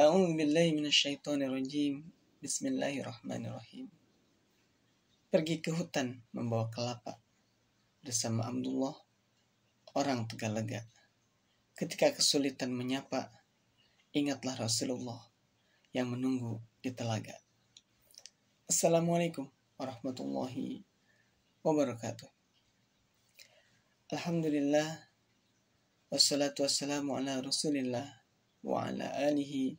A'udzu billahi minasyaitonir rajim. Bismillahirrahmanirrahim. Pergi ke hutan membawa kelapa bersama Abdullah orang lega. Ketika kesulitan menyapa, ingatlah Rasulullah yang menunggu di telaga. Assalamualaikum warahmatullahi wabarakatuh. Alhamdulillah wassalatu wassalamu ala Rasulillah wa ala alihi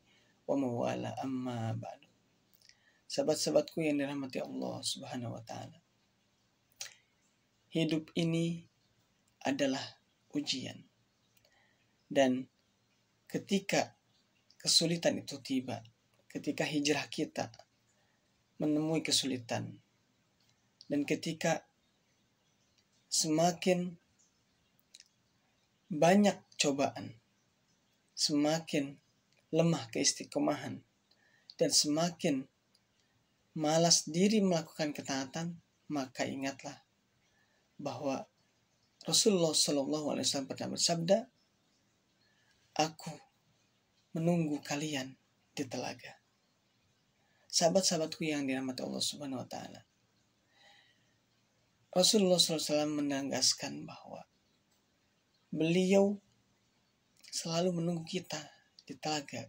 wa mawala amma ba'du. Sahabat-sahabatku yang dirahmati Allah Subhanahu wa taala. Hidup ini adalah ujian. Dan ketika kesulitan itu tiba, ketika hijrah kita menemui kesulitan dan ketika semakin banyak cobaan semakin lemah keistiqomahan dan semakin malas diri melakukan ketaatan, maka ingatlah bahwa Rasulullah Shallallahu Alaihi Wasallam pernah bersabda, "Aku menunggu kalian di telaga." Sahabat-sahabatku yang dirahmati Allah Subhanahu Wa Taala, Rasulullah SAW menegaskan bahwa beliau selalu menunggu kita di telaga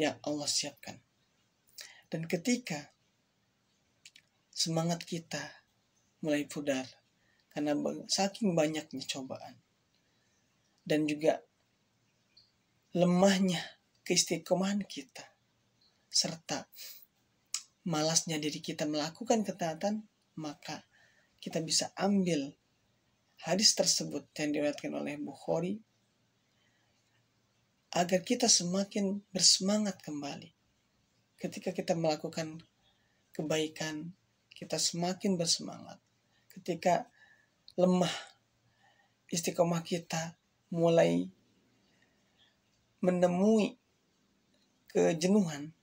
yang Allah siapkan. Dan ketika semangat kita mulai pudar karena saking banyaknya cobaan dan juga lemahnya keistiqomahan kita serta malasnya diri kita melakukan ketaatan maka kita bisa ambil hadis tersebut yang diriwayatkan oleh Bukhari agar kita semakin bersemangat kembali. Ketika kita melakukan kebaikan, kita semakin bersemangat. Ketika lemah, istiqomah kita mulai menemui kejenuhan,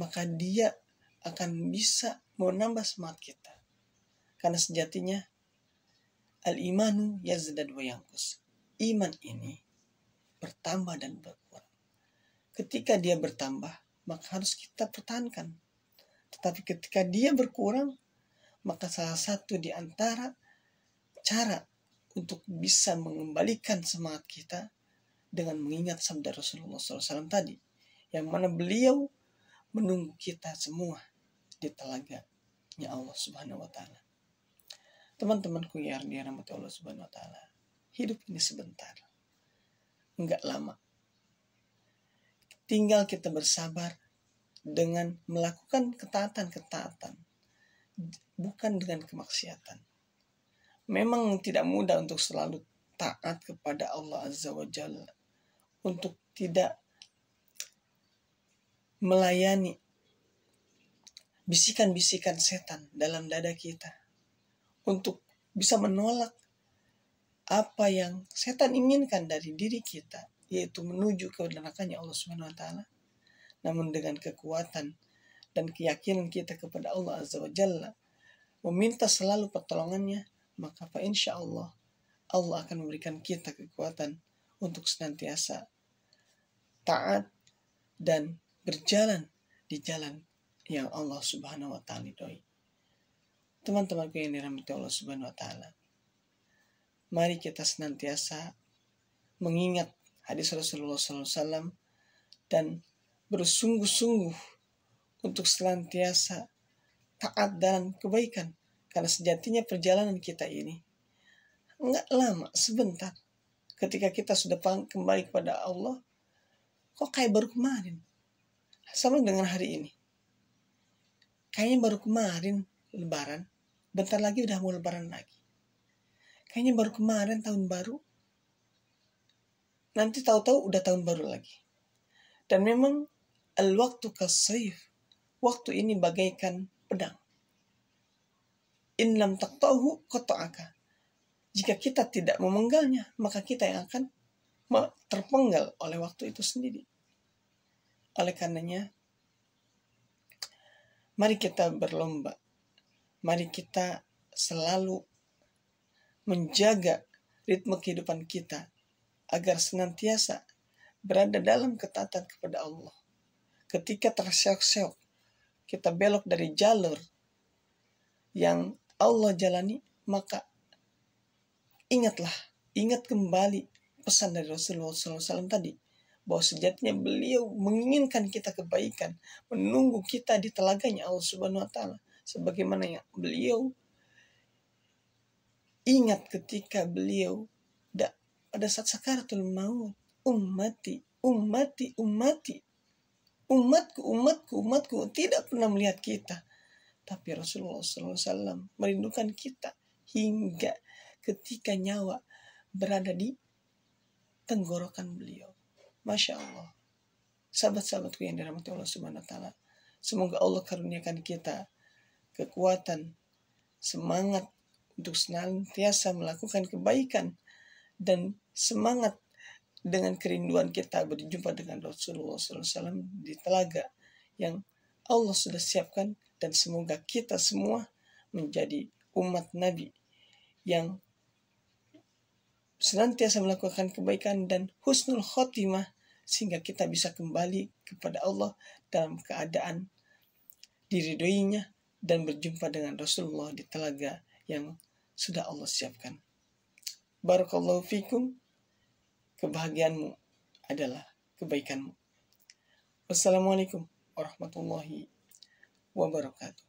maka dia akan bisa menambah semangat kita. Karena sejatinya, al-imanu yazdad wa Iman ini bertambah dan berkurang. Ketika dia bertambah, maka harus kita pertahankan. Tetapi ketika dia berkurang, maka salah satu di antara cara untuk bisa mengembalikan semangat kita dengan mengingat sabda Rasulullah SAW tadi, yang mana beliau menunggu kita semua di telaga, ya Allah Subhanahu wa Ta'ala. Teman-temanku yang dirahmati Allah Subhanahu wa Ta'ala, hidup ini sebentar nggak lama. Tinggal kita bersabar dengan melakukan ketaatan-ketaatan, bukan dengan kemaksiatan. Memang tidak mudah untuk selalu taat kepada Allah Azza wa Jalla, untuk tidak melayani bisikan-bisikan setan dalam dada kita, untuk bisa menolak apa yang setan inginkan dari diri kita, yaitu menuju ke nerakanya Allah Subhanahu wa taala. Namun dengan kekuatan dan keyakinan kita kepada Allah Azza wa Jalla, meminta selalu pertolongannya, maka apa insya Allah Allah akan memberikan kita kekuatan untuk senantiasa taat dan berjalan di jalan yang Allah Subhanahu wa taala ridhoi. teman teman yang dirahmati Allah Subhanahu wa taala, mari kita senantiasa mengingat hadis Rasulullah SAW dan bersungguh-sungguh untuk senantiasa taat dalam kebaikan. Karena sejatinya perjalanan kita ini nggak lama, sebentar. Ketika kita sudah kembali kepada Allah, kok kayak baru kemarin? Sama dengan hari ini. Kayaknya baru kemarin lebaran, bentar lagi udah mau lebaran lagi. Kayaknya baru kemarin tahun baru. Nanti tahu-tahu udah tahun baru lagi. Dan memang al-waktu kasayif. Waktu ini bagaikan pedang. In lam taktahu kotoaka. Jika kita tidak memenggalnya, maka kita yang akan terpenggal oleh waktu itu sendiri. Oleh karenanya, mari kita berlomba. Mari kita selalu menjaga ritme kehidupan kita agar senantiasa berada dalam ketatan kepada Allah. Ketika terseok-seok, kita belok dari jalur yang Allah jalani, maka ingatlah, ingat kembali pesan dari Rasulullah SAW tadi, bahwa sejatinya beliau menginginkan kita kebaikan, menunggu kita di telaganya Allah Subhanahu wa taala sebagaimana yang beliau Ingat ketika beliau pada saat sakaratul maut, ummati, ummati, ummati. Umatku, umatku, umatku tidak pernah melihat kita. Tapi Rasulullah SAW merindukan kita hingga ketika nyawa berada di tenggorokan beliau. Masya Allah. Sahabat-sahabatku yang dirahmati Allah Subhanahu wa taala, semoga Allah karuniakan kita kekuatan, semangat untuk senantiasa melakukan kebaikan dan semangat dengan kerinduan kita berjumpa dengan Rasulullah SAW di telaga yang Allah sudah siapkan dan semoga kita semua menjadi umat Nabi yang senantiasa melakukan kebaikan dan husnul khotimah sehingga kita bisa kembali kepada Allah dalam keadaan diridoinya dan berjumpa dengan Rasulullah di telaga yang sudah Allah siapkan. Barakallahu fikum. Kebahagiaanmu adalah kebaikanmu. Wassalamualaikum warahmatullahi wabarakatuh.